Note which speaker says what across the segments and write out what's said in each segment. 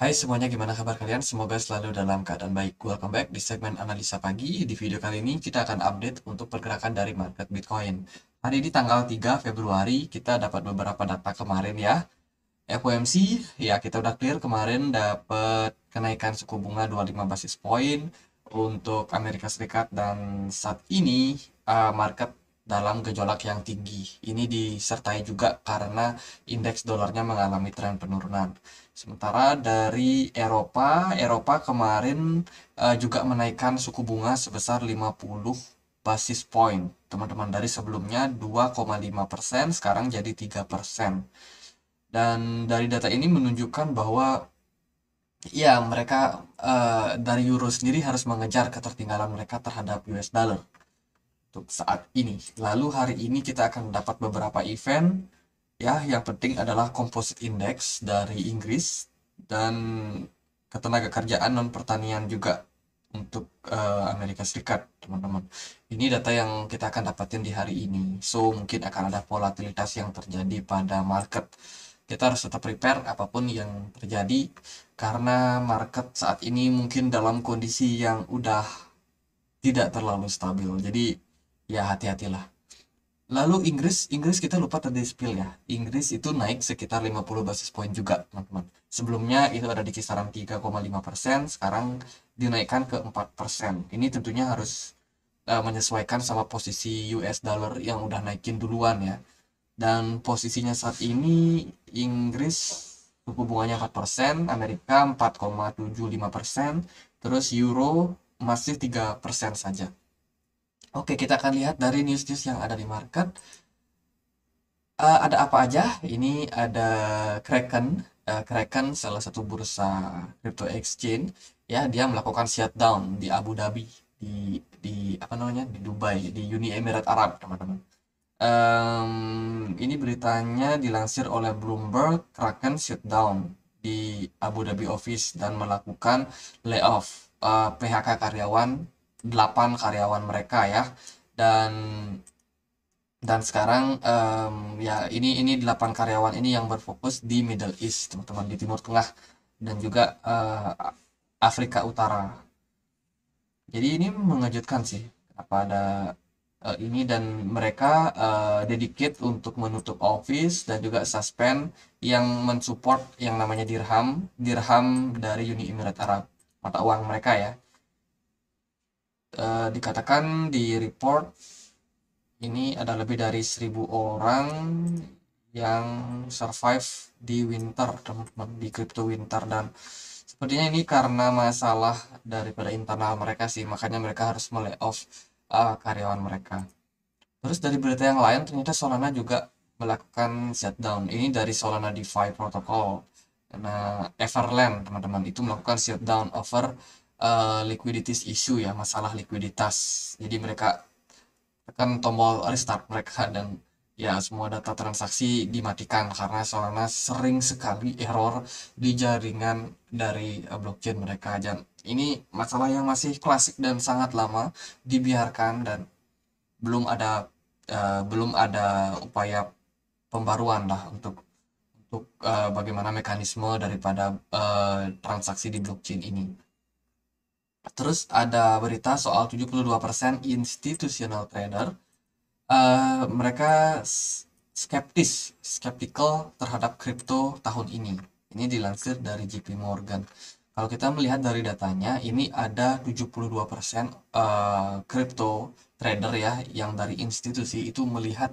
Speaker 1: Hai semuanya, gimana kabar kalian? Semoga selalu dalam keadaan baik. Welcome back di segmen analisa pagi. Di video kali ini kita akan update untuk pergerakan dari market Bitcoin. Hari ini tanggal 3 Februari, kita dapat beberapa data kemarin ya. FOMC, ya kita udah clear kemarin dapat kenaikan suku bunga 25 basis point untuk Amerika Serikat dan saat ini uh, market dalam gejolak yang tinggi. Ini disertai juga karena indeks dolarnya mengalami tren penurunan. Sementara dari Eropa, Eropa kemarin uh, juga menaikkan suku bunga sebesar 50 basis point. Teman-teman dari sebelumnya 2,5% sekarang jadi 3%. Dan dari data ini menunjukkan bahwa ya mereka uh, dari euro sendiri harus mengejar ketertinggalan mereka terhadap US dollar untuk saat ini. Lalu hari ini kita akan mendapat beberapa event ya, yang penting adalah Composite Index dari Inggris dan ketenaga kerjaan non pertanian juga untuk uh, Amerika Serikat, teman-teman. Ini data yang kita akan dapatin di hari ini. So, mungkin akan ada volatilitas yang terjadi pada market. Kita harus tetap prepare apapun yang terjadi karena market saat ini mungkin dalam kondisi yang udah tidak terlalu stabil. Jadi ya hati-hatilah lalu Inggris Inggris kita lupa tadi spill ya Inggris itu naik sekitar 50 basis point juga teman-teman sebelumnya itu ada di kisaran 3,5 persen sekarang dinaikkan ke 4 persen ini tentunya harus uh, menyesuaikan sama posisi US dollar yang udah naikin duluan ya dan posisinya saat ini Inggris suku bunganya 4%, persen, Amerika 4,75%, terus euro masih 3% persen saja. Oke, kita akan lihat dari news-news yang ada di market. Uh, ada apa aja? Ini ada Kraken. Uh, Kraken salah satu bursa crypto exchange ya, dia melakukan shutdown di Abu Dhabi, di di apa namanya? di Dubai, di Uni Emirat Arab, teman-teman. Um, ini beritanya dilansir oleh Bloomberg, Kraken shutdown di Abu Dhabi office dan melakukan layoff uh, eh, PHK karyawan 8 karyawan mereka ya dan dan sekarang um, ya ini ini 8 karyawan ini yang berfokus di Middle East teman-teman di Timur Tengah dan juga uh, Afrika Utara jadi ini mengejutkan sih apa ada uh, ini dan mereka uh, eh, dedicate untuk menutup office dan juga suspend yang mensupport yang namanya dirham dirham dari Uni Emirat Arab mata uang mereka ya Eh, dikatakan di report ini ada lebih dari 1000 orang yang survive di winter teman-teman di crypto winter dan sepertinya ini karena masalah daripada internal mereka sih makanya mereka harus off uh, eh, karyawan mereka terus dari berita yang lain ternyata Solana juga melakukan shutdown ini dari Solana DeFi Protocol nah Everland teman-teman itu melakukan shutdown over Eh, Liquidity issue ya masalah likuiditas jadi mereka tekan tombol restart mereka dan ya semua data transaksi dimatikan karena soalnya sering sekali error di jaringan dari eh, blockchain mereka dan ini masalah yang masih klasik dan sangat lama dibiarkan dan belum ada uh, belum ada upaya pembaruan lah untuk untuk uh, bagaimana mekanisme daripada uh, transaksi di blockchain ini. Terus ada berita soal 72% institutional trader. Uh, mereka skeptis, skeptical terhadap kripto tahun ini. Ini dilansir dari JP Morgan. Kalau kita melihat dari datanya, ini ada 72% eh, kripto uh, trader ya yang dari institusi itu melihat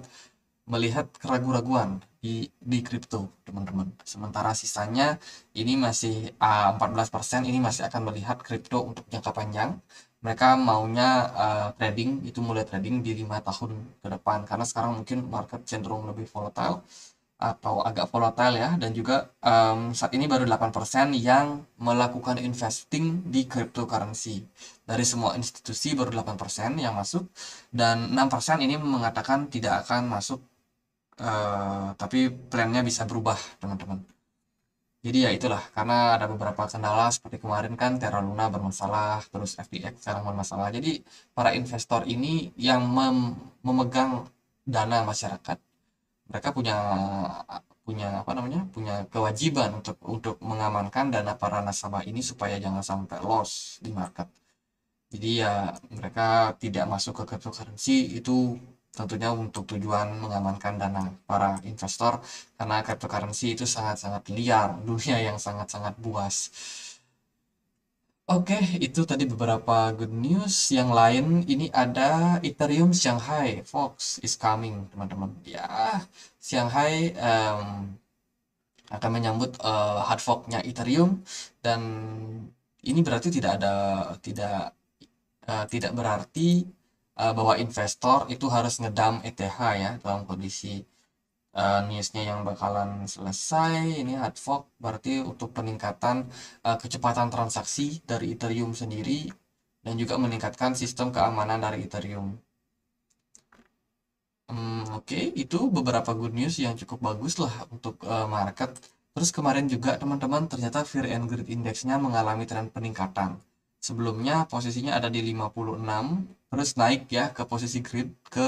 Speaker 1: melihat keraguan-raguan di di kripto teman-teman. Sementara sisanya ini masih uh, ah, 14% ini masih akan melihat kripto untuk jangka panjang. Mereka maunya uh, trading itu mulai trading di lima tahun ke depan karena sekarang mungkin market cenderung lebih volatile atau agak volatile ya dan juga um, saat ini baru 8% yang melakukan investing di cryptocurrency dari semua institusi baru 8% yang masuk dan 6% ini mengatakan tidak akan masuk uh, tapi plannya bisa berubah teman-teman jadi ya itulah karena ada beberapa kendala seperti kemarin kan Terra Luna bermasalah terus FTX sekarang bermasalah jadi para investor ini yang mem memegang dana masyarakat mereka punya punya apa namanya punya kewajiban untuk untuk mengamankan dana para nasabah ini supaya jangan sampai loss di market jadi ya mereka tidak masuk ke cryptocurrency itu tentunya untuk tujuan mengamankan dana para investor karena cryptocurrency itu sangat-sangat liar dunia yang sangat-sangat buas Oke, itu tadi beberapa good news. Yang lain ini ada Ethereum Shanghai. Fox is coming, teman-teman. Ya, Shanghai um, akan menyambut uh, hard forknya Ethereum dan ini berarti tidak ada tidak uh, tidak berarti uh, bahwa investor itu harus ngedam ETH ya dalam kondisi uh, newsnya yang bakalan selesai ini hard fork berarti untuk peningkatan uh, kecepatan transaksi dari Ethereum sendiri dan juga meningkatkan sistem keamanan dari Ethereum. Hmm, Oke, okay. itu beberapa good news yang cukup bagus lah untuk uh, market. Terus kemarin juga teman-teman ternyata Fear and Greed Indexnya mengalami tren peningkatan. Sebelumnya posisinya ada di 56, terus naik ya ke posisi green ke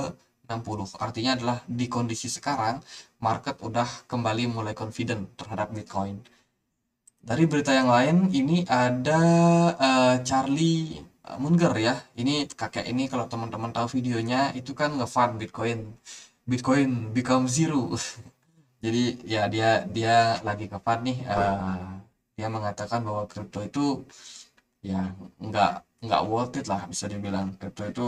Speaker 1: 60 artinya adalah di kondisi sekarang market udah kembali mulai confident terhadap Bitcoin dari berita yang lain ini ada uh, Charlie eh, Munger ya ini kakek ini kalau teman-teman tahu videonya itu kan ngefan Bitcoin Bitcoin become zero jadi ya dia dia lagi ngefan nih uh, dia mengatakan bahwa crypto itu ya nggak nggak worth it lah bisa dibilang crypto itu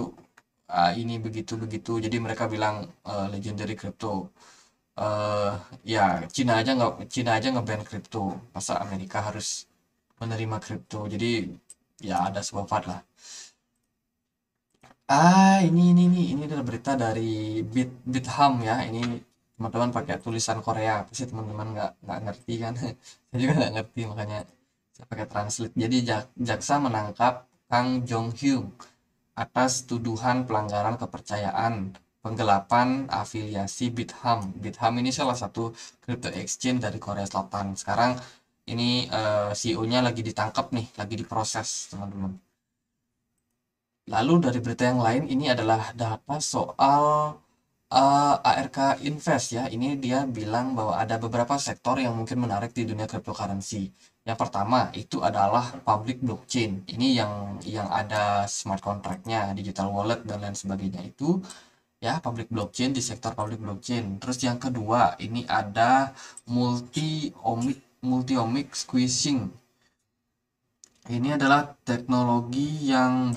Speaker 1: uh, ini begitu begitu jadi mereka bilang uh, legendary crypto uh, ya Cina aja nggak Cina aja ngeban crypto masa Amerika harus menerima crypto jadi ya ada sebuah part lah ah ini ini ini ini adalah berita dari Bit Bitham ya ini teman-teman pakai tulisan Korea pasti teman-teman nggak nggak ngerti kan saya juga nggak ngerti makanya saya pakai translate jadi jaksa menangkap Kang Jong-hyuk atas tuduhan pelanggaran kepercayaan penggelapan afiliasi Bitham. Bitham ini salah satu crypto exchange dari Korea Selatan. Sekarang ini uh, eh, CEO-nya lagi ditangkap nih, lagi diproses, teman-teman. Lalu dari berita yang lain ini adalah data soal uh, eh, ARK Invest ya. Ini dia bilang bahwa ada beberapa sektor yang mungkin menarik di dunia cryptocurrency. Yang pertama itu adalah public blockchain. Ini yang yang ada smart contract-nya, digital wallet dan lain sebagainya itu ya public blockchain di sektor public blockchain. Terus yang kedua ini ada multi omic multi omic squishing. Ini adalah teknologi yang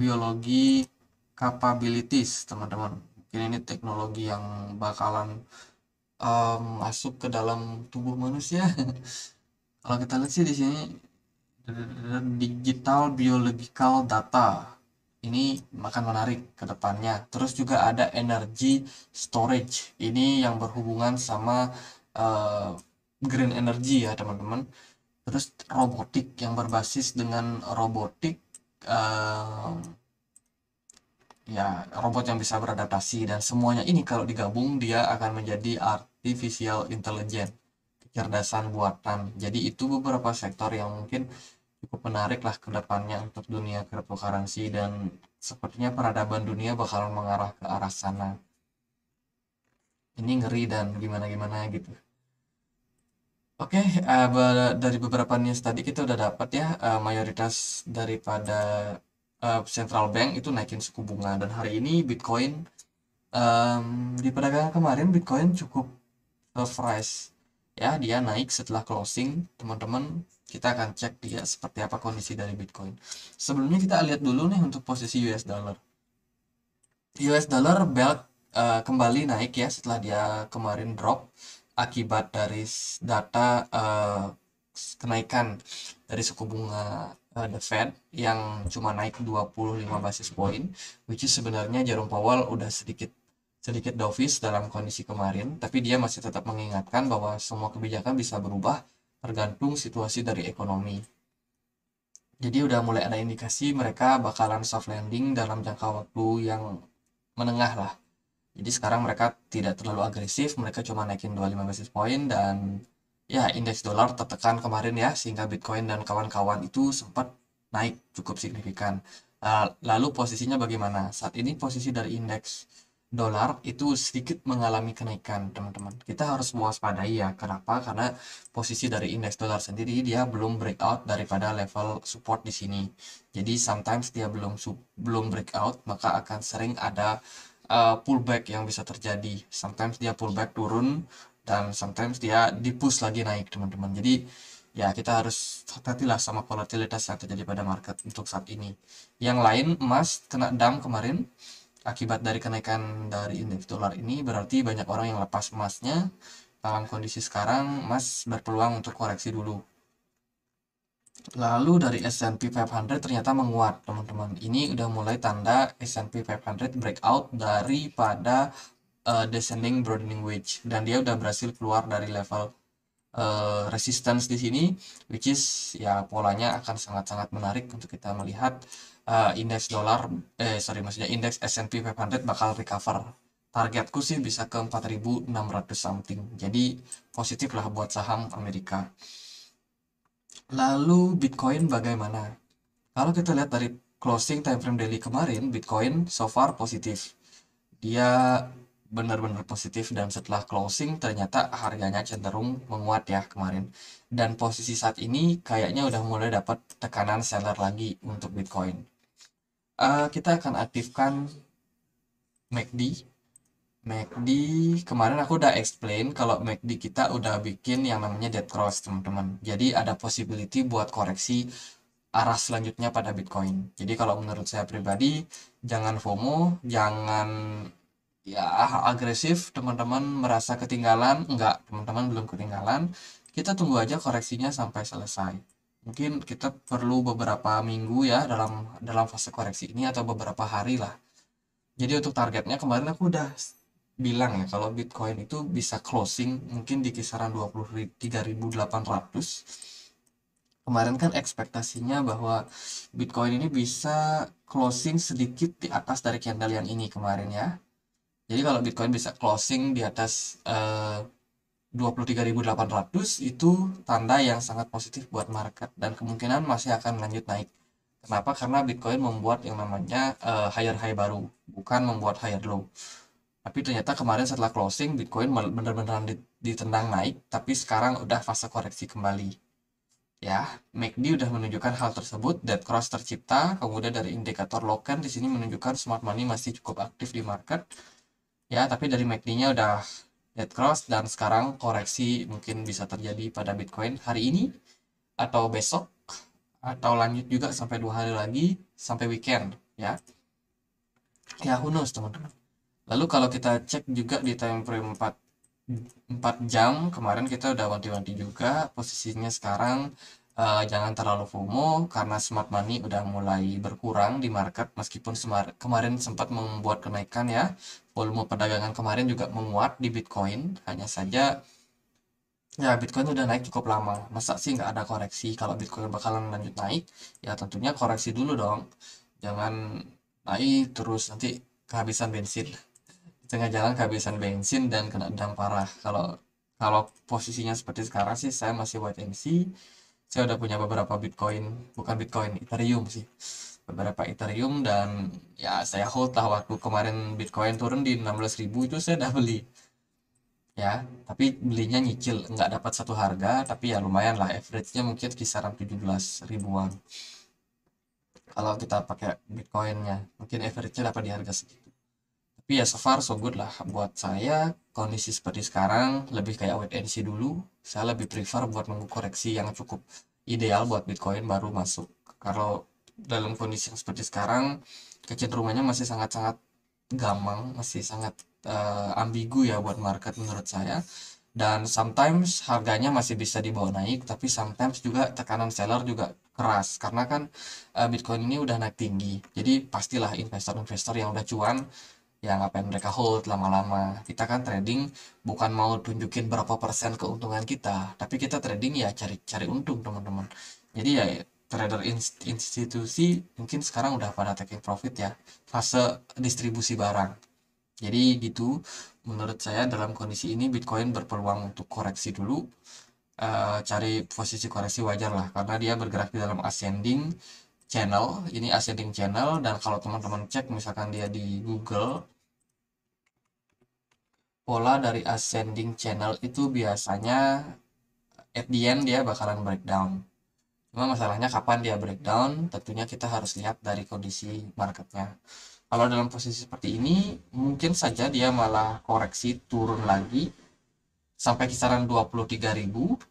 Speaker 1: biologi capabilities, teman-teman. Mungkin ini teknologi yang bakalan um, masuk ke dalam tubuh manusia kalau kita lihat sih di sini digital biological data ini makan menarik ke depannya terus juga ada energy storage ini yang berhubungan sama uh, green energy ya teman-teman terus robotik yang berbasis dengan robotik uh, ya robot yang bisa beradaptasi dan semuanya ini kalau digabung dia akan menjadi art artificial intelligence kecerdasan buatan jadi itu beberapa sektor yang mungkin cukup menarik lah kedepannya untuk dunia cryptocurrency dan sepertinya peradaban dunia bakal mengarah ke arah sana ini ngeri dan gimana-gimana gitu Oke, okay, uh, eh, dari beberapa news tadi kita udah dapat ya uh, mayoritas daripada uh, central bank itu naikin suku bunga dan hari ini Bitcoin um, di perdagangan kemarin Bitcoin cukup of ya dia naik setelah closing teman-teman kita akan cek dia seperti apa kondisi dari Bitcoin sebelumnya kita lihat dulu nih untuk posisi US dollar US dollar belt uh, kembali naik ya setelah dia kemarin drop akibat dari data uh, kenaikan dari suku bunga uh, the Fed yang cuma naik 25 basis point which is sebenarnya jarum Powell udah sedikit sedikit dovish dalam kondisi kemarin, tapi dia masih tetap mengingatkan bahwa semua kebijakan bisa berubah tergantung situasi dari ekonomi. Jadi udah mulai ada indikasi mereka bakalan soft landing dalam jangka waktu yang menengah lah. Jadi sekarang mereka tidak terlalu agresif, mereka cuma naikin 25 basis point dan ya indeks dolar tertekan kemarin ya sehingga Bitcoin dan kawan-kawan itu sempat naik cukup signifikan. Eh, lalu posisinya bagaimana? Saat ini posisi dari indeks dolar itu sedikit mengalami kenaikan teman-teman kita harus mewaspadai ya kenapa karena posisi dari indeks dolar sendiri dia belum breakout daripada level support di sini jadi sometimes dia belum sub, belum breakout maka akan sering ada uh, pullback yang bisa terjadi sometimes dia pullback turun dan sometimes dia dipush lagi naik teman-teman jadi ya kita harus hati-hatilah sama volatilitas yang terjadi pada market untuk saat ini yang lain emas kena dam kemarin Akibat dari kenaikan dari indeks dolar ini berarti banyak orang yang lepas emasnya. Dalam kondisi sekarang, emas berpeluang untuk koreksi dulu. Lalu dari S&P 500 ternyata menguat, teman-teman. Ini udah mulai tanda S&P 500 breakout daripada uh, descending broadening wedge dan dia udah berhasil keluar dari level uh, resistance di sini which is ya polanya akan sangat-sangat menarik untuk kita melihat uh, eh, indeks dolar eh sorry maksudnya indeks S&P 500 bakal recover targetku sih bisa ke 4600 something jadi positif lah buat saham Amerika lalu Bitcoin bagaimana kalau kita lihat dari closing time frame daily kemarin Bitcoin so far positif dia benar-benar positif dan setelah closing ternyata harganya cenderung menguat ya kemarin dan posisi saat ini kayaknya udah mulai dapat tekanan seller lagi untuk Bitcoin uh, kita akan aktifkan MACD MACD kemarin aku udah explain kalau MACD kita udah bikin yang namanya dead cross teman-teman jadi ada possibility buat koreksi arah selanjutnya pada Bitcoin jadi kalau menurut saya pribadi jangan FOMO jangan ya agresif teman-teman merasa ketinggalan enggak teman-teman belum ketinggalan kita tunggu aja koreksinya sampai selesai mungkin kita perlu beberapa minggu ya dalam dalam fase koreksi ini atau beberapa hari lah. Jadi untuk targetnya kemarin aku udah bilang ya kalau Bitcoin itu bisa closing mungkin di kisaran 23.800. Kemarin kan ekspektasinya bahwa Bitcoin ini bisa closing sedikit di atas dari candle yang ini kemarin ya. Jadi kalau Bitcoin bisa closing di atas uh, 23.800 itu tanda yang sangat positif buat market dan kemungkinan masih akan lanjut naik. Kenapa? Karena Bitcoin membuat yang namanya uh, higher high baru, bukan membuat higher low. Tapi ternyata kemarin setelah closing Bitcoin benar-benar ditendang naik, tapi sekarang udah fase koreksi kembali. Ya, MACD udah menunjukkan hal tersebut, dead cross tercipta, kemudian dari indikator loken di sini menunjukkan smart money masih cukup aktif di market. Ya, tapi dari MACD-nya udah dead cross dan sekarang koreksi mungkin bisa terjadi pada Bitcoin hari ini atau besok atau lanjut juga sampai dua hari lagi sampai weekend ya ya who knows teman-teman lalu kalau kita cek juga di time frame 4 4 jam kemarin kita udah wanti-wanti juga posisinya sekarang uh, jangan terlalu FOMO karena smart money udah mulai berkurang di market meskipun kemarin sempat membuat kenaikan ya. Volume perdagangan kemarin juga menguat di Bitcoin, hanya saja ya Bitcoin udah naik cukup lama. Masa sih nggak ada koreksi kalau Bitcoin bakalan lanjut naik? Ya tentunya koreksi dulu dong. Jangan naik terus nanti kehabisan bensin. Di tengah jalan kehabisan bensin dan kena dampak parah. Kalau kalau posisinya seperti sekarang sih saya masih wait and see saya udah punya beberapa Bitcoin bukan Bitcoin Ethereum sih beberapa Ethereum dan ya saya hold lah waktu kemarin Bitcoin turun di 16.000 itu saya udah beli ya tapi belinya nyicil nggak dapat satu harga tapi ya lumayan lah average-nya mungkin kisaran 17 ribuan kalau kita pakai bitcoin Bitcoinnya mungkin average-nya dapat di harga segitu tapi ya so far so good lah buat saya kondisi seperti sekarang lebih kayak wait and see dulu saya lebih prefer buat nunggu koreksi yang cukup ideal buat Bitcoin baru masuk kalau dalam kondisi yang seperti sekarang kecenderungannya masih sangat-sangat gamang masih sangat uh, ambigu ya buat market menurut saya dan sometimes harganya masih bisa dibawa naik tapi sometimes juga tekanan seller juga keras karena kan uh, Bitcoin ini udah naik tinggi jadi pastilah investor-investor yang udah cuan yang apa yang mereka hold lama-lama kita kan trading bukan mau tunjukin berapa persen keuntungan kita tapi kita trading ya cari cari untung teman-teman jadi ya trader institusi mungkin sekarang udah pada taking profit ya fase distribusi barang jadi gitu menurut saya dalam kondisi ini Bitcoin berpeluang untuk koreksi dulu uh, cari posisi koreksi wajar lah karena dia bergerak di dalam ascending channel ini ascending channel dan kalau teman-teman cek misalkan dia di Google pola dari ascending channel itu biasanya at the end dia bakalan breakdown. Cuma masalahnya kapan dia breakdown, tentunya kita harus lihat dari kondisi marketnya. Kalau dalam posisi seperti ini, mungkin saja dia malah koreksi turun lagi sampai kisaran 23.000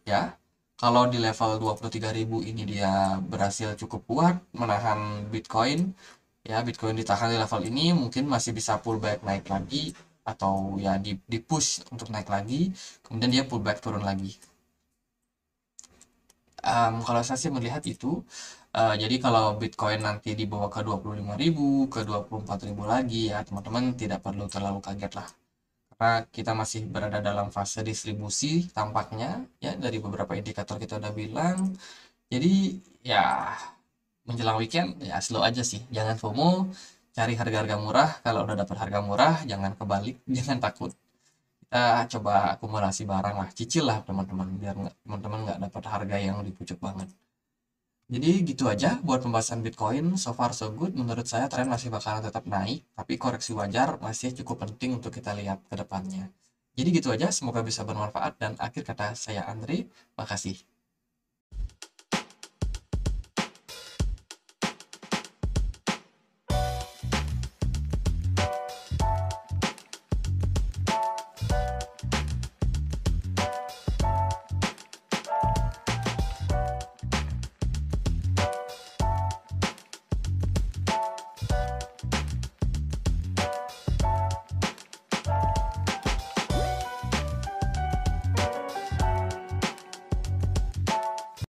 Speaker 1: ya. Kalau di level 23.000 ini dia berhasil cukup kuat menahan Bitcoin, ya Bitcoin ditahan di level ini mungkin masih bisa pullback naik lagi atau ya di, di push untuk naik lagi kemudian dia pullback turun lagi um, kalau saya sih melihat itu uh, jadi kalau Bitcoin nanti dibawa ke 25.000 ke 24.000 lagi ya teman-teman tidak perlu terlalu kaget lah karena kita masih berada dalam fase distribusi tampaknya ya dari beberapa indikator kita udah bilang jadi ya menjelang weekend ya slow aja sih jangan FOMO cari harga-harga murah kalau udah dapet harga murah jangan kebalik jangan takut kita coba akumulasi barang lah cicil lah teman-teman biar teman-teman nggak dapat harga yang dipucuk banget jadi gitu aja buat pembahasan Bitcoin so far so good menurut saya tren masih bakalan tetap naik tapi koreksi wajar masih cukup penting untuk kita lihat ke depannya jadi gitu aja semoga bisa bermanfaat dan akhir kata saya Andre makasih